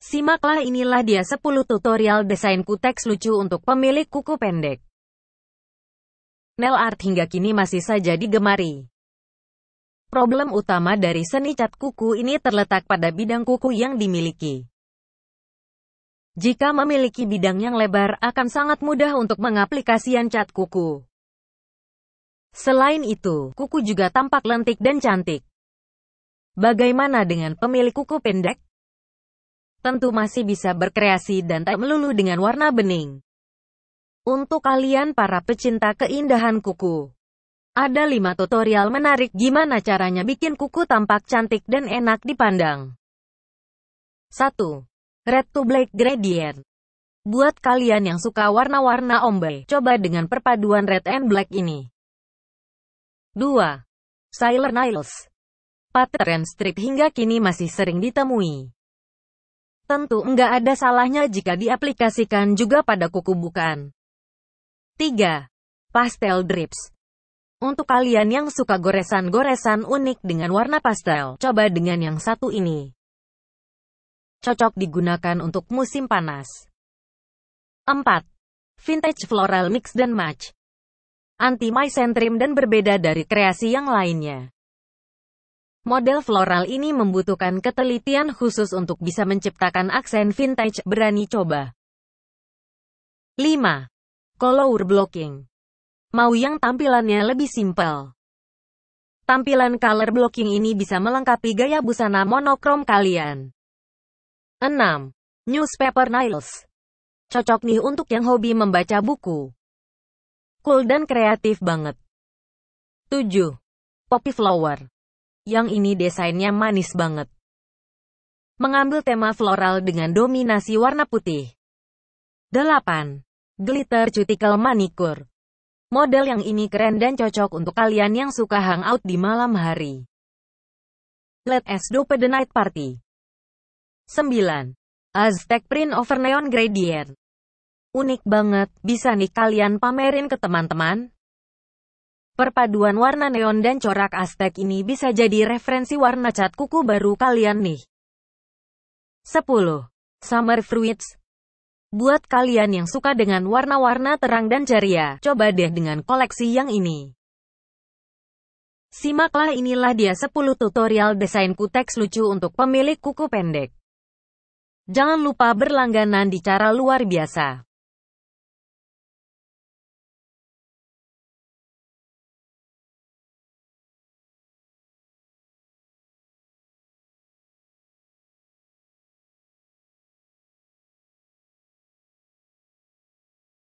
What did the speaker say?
Simaklah inilah dia 10 tutorial desain kuteks lucu untuk pemilik kuku pendek. Nail art hingga kini masih saja digemari. Problem utama dari seni cat kuku ini terletak pada bidang kuku yang dimiliki. Jika memiliki bidang yang lebar, akan sangat mudah untuk mengaplikasikan cat kuku. Selain itu, kuku juga tampak lentik dan cantik. Bagaimana dengan pemilik kuku pendek? tentu masih bisa berkreasi dan tak melulu dengan warna bening. Untuk kalian para pecinta keindahan kuku, ada 5 tutorial menarik gimana caranya bikin kuku tampak cantik dan enak dipandang. 1. Red to Black Gradient Buat kalian yang suka warna-warna ombre, coba dengan perpaduan red and black ini. 2. Sailor Nails Pattern strip hingga kini masih sering ditemui. Tentu enggak ada salahnya jika diaplikasikan juga pada kuku bukan. 3. Pastel Drips Untuk kalian yang suka goresan-goresan unik dengan warna pastel, coba dengan yang satu ini. Cocok digunakan untuk musim panas. 4. Vintage Floral Mix dan Match Anti-mycentrim dan berbeda dari kreasi yang lainnya. Model floral ini membutuhkan ketelitian khusus untuk bisa menciptakan aksen vintage, berani coba. 5. Color blocking. Mau yang tampilannya lebih simpel. Tampilan color blocking ini bisa melengkapi gaya busana monokrom kalian. 6. Newspaper Niles. Cocok nih untuk yang hobi membaca buku. Cool dan kreatif banget. 7. Poppy flower yang ini desainnya manis banget. Mengambil tema floral dengan dominasi warna putih. 8. Glitter Cuticle Manicure Model yang ini keren dan cocok untuk kalian yang suka hangout di malam hari. Let us do the night party. 9. Aztec Print Over Neon Gradient Unik banget, bisa nih kalian pamerin ke teman-teman, Perpaduan warna neon dan corak Aztec ini bisa jadi referensi warna cat kuku baru kalian nih. 10. Summer Fruits Buat kalian yang suka dengan warna-warna terang dan ceria, coba deh dengan koleksi yang ini. Simaklah inilah dia 10 tutorial desain kuteks lucu untuk pemilik kuku pendek. Jangan lupa berlangganan di cara luar biasa.